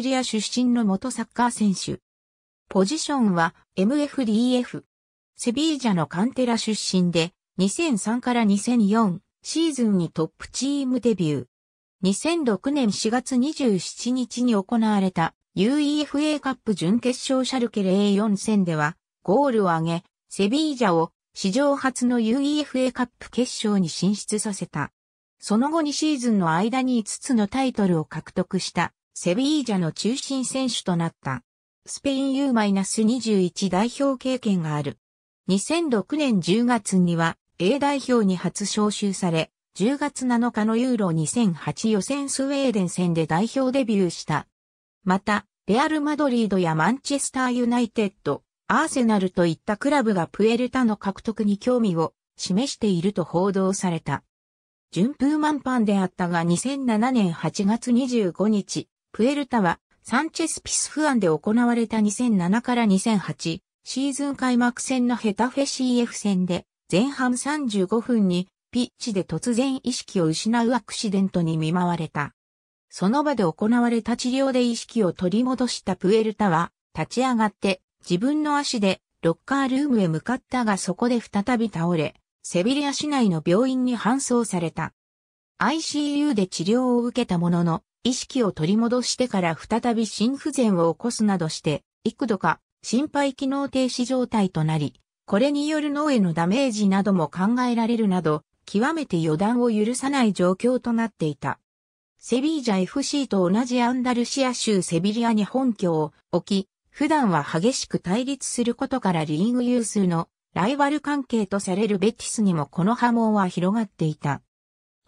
イリア出身の元サッカー選手。ポジションは MFDF。セビージャのカンテラ出身で、2003から2004シーズンにトップチームデビュー。2006年4月27日に行われた UEFA カップ準決勝シャルケ a 4戦ではゴールを挙げ、セビージャを史上初の UEFA カップ決勝に進出させた。その後2シーズンの間に5つのタイトルを獲得したセビージャの中心選手となった。スペイン U-21 代表経験がある。2006年10月には A 代表に初招集され、10月7日のユーロ2008予選スウェーデン戦で代表デビューした。また、レアル・マドリードやマンチェスター・ユナイテッド、アーセナルといったクラブがプエルタの獲得に興味を示していると報道された。順風満帆であったが2007年8月25日、プエルタは、サンチェス・ピスフアンで行われた2007から2008シーズン開幕戦のヘタフェ CF 戦で、前半35分にピッチで突然意識を失うアクシデントに見舞われた。その場で行われた治療で意識を取り戻したプエルタは、立ち上がって自分の足でロッカールームへ向かったがそこで再び倒れ、セビリア市内の病院に搬送された。ICU で治療を受けたものの、意識を取り戻してから再び心不全を起こすなどして、幾度か心肺機能停止状態となり、これによる脳へのダメージなども考えられるなど、極めて予断を許さない状況となっていた。セビージャ FC と同じアンダルシア州セビリアに本拠を置き、普段は激しく対立することからリーグ有数のライバル関係とされるベティスにもこの波紋は広がっていた。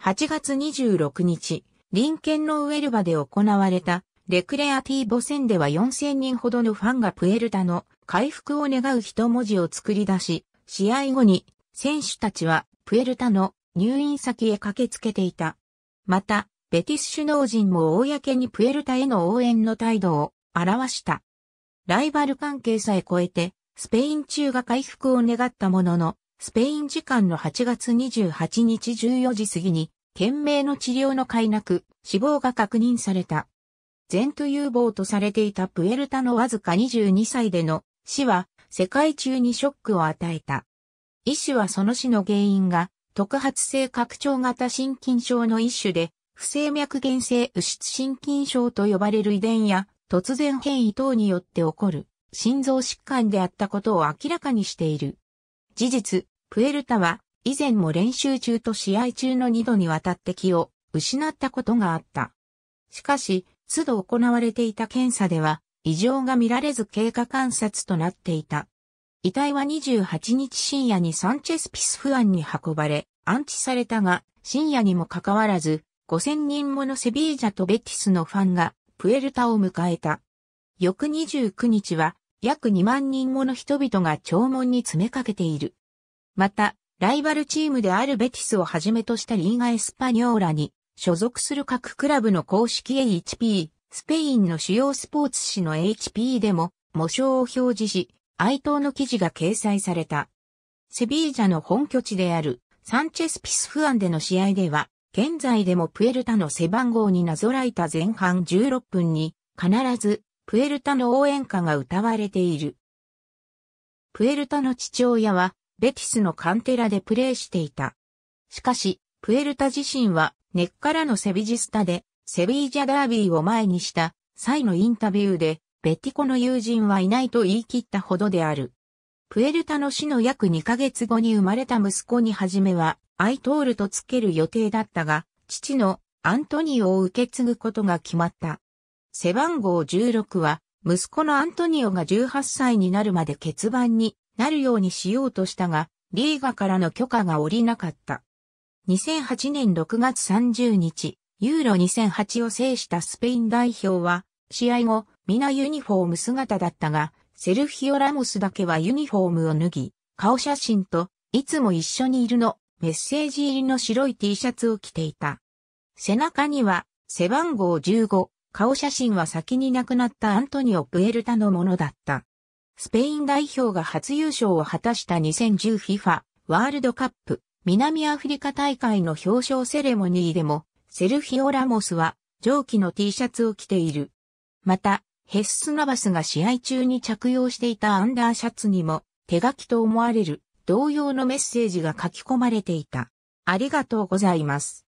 8月26日、林県のウェルバで行われたレクレアティーボ戦では4000人ほどのファンがプエルタの回復を願う一文字を作り出し、試合後に選手たちはプエルタの入院先へ駆けつけていた。また、ベティス首脳陣も公にプエルタへの応援の態度を表した。ライバル関係さえ超えて、スペイン中が回復を願ったものの、スペイン時間の8月28日14時過ぎに、懸命の治療の快く、死亡が確認された。前途有望とされていたプエルタのわずか22歳での死は世界中にショックを与えた。医師はその死の原因が特発性拡張型心筋症の一種で不整脈原性右出心筋症と呼ばれる遺伝や突然変異等によって起こる心臓疾患であったことを明らかにしている。事実、プエルタは以前も練習中と試合中の2度にわたって気を失ったことがあった。しかし、都度行われていた検査では異常が見られず経過観察となっていた。遺体は28日深夜にサンチェスピスフアンに運ばれ、安置されたが、深夜にもかかわらず、5000人ものセビージャとベティスのファンが、プエルタを迎えた。翌29日は、約2万人もの人々が弔問に詰めかけている。また、ライバルチームであるベティスをはじめとしたリーガ・エスパニョーラに所属する各クラブの公式 HP、スペインの主要スポーツ紙の HP でも、模章を表示し、哀悼の記事が掲載された。セビージャの本拠地であるサンチェス・ピスフアンでの試合では、現在でもプエルタの背番号になぞらえた前半16分に、必ずプエルタの応援歌が歌われている。プエルタの父親は、ベティスのカンテラでプレーしていた。しかし、プエルタ自身は、根っからのセビジスタで、セビージャダービーを前にした際のインタビューで、ベティコの友人はいないと言い切ったほどである。プエルタの死の約2ヶ月後に生まれた息子に初めは、アイトールとつける予定だったが、父のアントニオを受け継ぐことが決まった。背番号16は、息子のアントニオが18歳になるまで欠番になるようにしようとしたが、リーガからの許可が下りなかった。2008年6月30日、ユーロ2008を制したスペイン代表は、試合後、皆ユニフォーム姿だったが、セルヒオ・ラモスだけはユニフォームを脱ぎ、顔写真と、いつも一緒にいるの、メッセージ入りの白い T シャツを着ていた。背中には、背番号15、顔写真は先に亡くなったアントニオ・プエルタのものだった。スペイン代表が初優勝を果たした 2010FIFA ワールドカップ南アフリカ大会の表彰セレモニーでもセルヒオ・ラモスは上記の T シャツを着ている。また、ヘッス・ナバスが試合中に着用していたアンダーシャツにも手書きと思われる同様のメッセージが書き込まれていた。ありがとうございます。